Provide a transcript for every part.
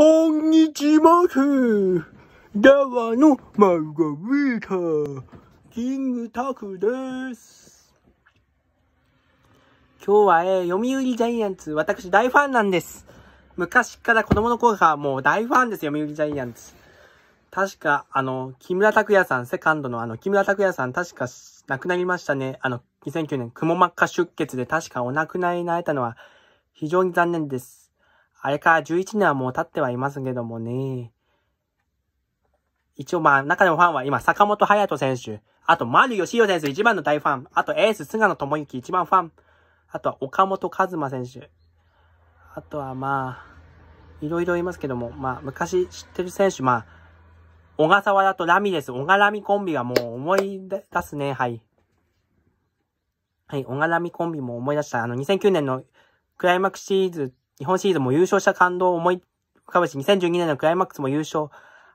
こんにちはだわのマルガリータ、キングタクです。今日は、えー、読売ジャイアンツ、私大ファンなんです。昔から子供の頃からもう大ファンです、読売ジャイアンツ。確か、あの、木村拓哉さん、セカンドのあの、木村拓哉さん、確か亡くなりましたね。あの、2009年、くも膜下出血で確かお亡くなりになれたのは非常に残念です。あれから11年はもう経ってはいますけどもね。一応まあ、中でもファンは今、坂本隼人選手、あと丸義弘選手一番の大ファン、あとエース菅野智之一番ファン、あとは岡本和馬選手、あとはまあ、いろいろいますけども、まあ、昔知ってる選手、まあ、小笠原とラミです。小柄みコンビがもう思い出すね、はい。はい、小柄みコンビも思い出した。あの、2009年のクライマックスシリーズ日本シリーズも優勝した感動を思い浮かべし、2012年のクライマックスも優勝、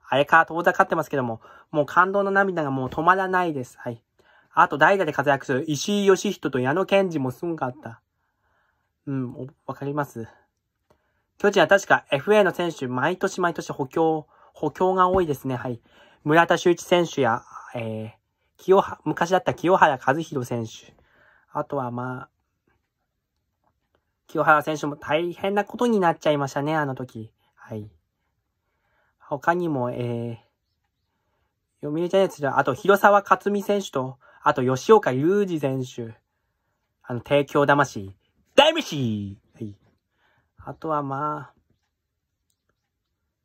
あれか遠ざかってますけども、もう感動の涙がもう止まらないです。はい。あと代打で活躍する石井義人と矢野健二もすごかった。うん、わかります。巨人は確か FA の選手、毎年毎年補強、補強が多いですね。はい。村田修一選手や、えー、清、昔だった清原和弘選手。あとはまあ、清原選手も大変なことになっちゃいましたね、あの時。はい。他にも、えー、読売ジャイアンツでは、あと広沢克美選手と、あと吉岡雄二選手。あの、帝京魂。大飯はい。あとはまあ、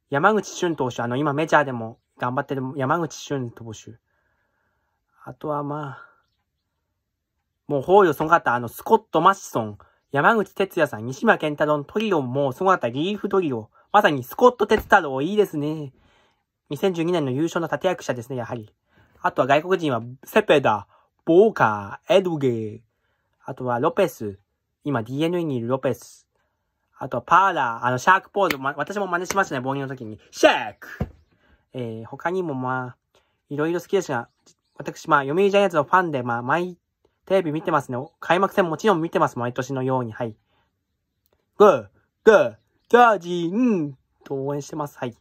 山口俊投手。あの、今メジャーでも頑張ってる山口俊投手。あとはまあ、もう包囲をすごかったあの、スコット・マッシソン。山口哲也さん、西村健太郎のトリオもそのかったリーフトリオ。まさにスコット哲太郎、いいですね。2012年の優勝の立役者ですね、やはり。あとは外国人は、セペダ、ボーカー、エドゲー。あとはロペス。今 DNA にいるロペス。あとはパーラー、あの、シャークポーズ、ま、私も真似しましたね、棒銀の時に。シャークえー、他にもまあ、いろいろ好きですが、私、まあ、読売ジャイアンツのファンで、まあ、毎テレビ見てますね。開幕戦もちろん見てます。毎年のように。はい。グー、グー、ギャージーん、と応援してます。はい。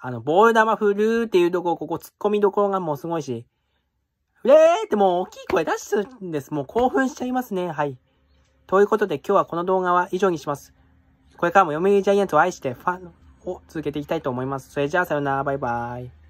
あの、ボール球振るーっていうとこここ突っ込みどころがもうすごいし、うれーってもう大きい声出すんです。もう興奮しちゃいますね。はい。ということで今日はこの動画は以上にします。これからも読売ジャイアンツを愛してファンを続けていきたいと思います。それじゃあさよなら、バイバイ。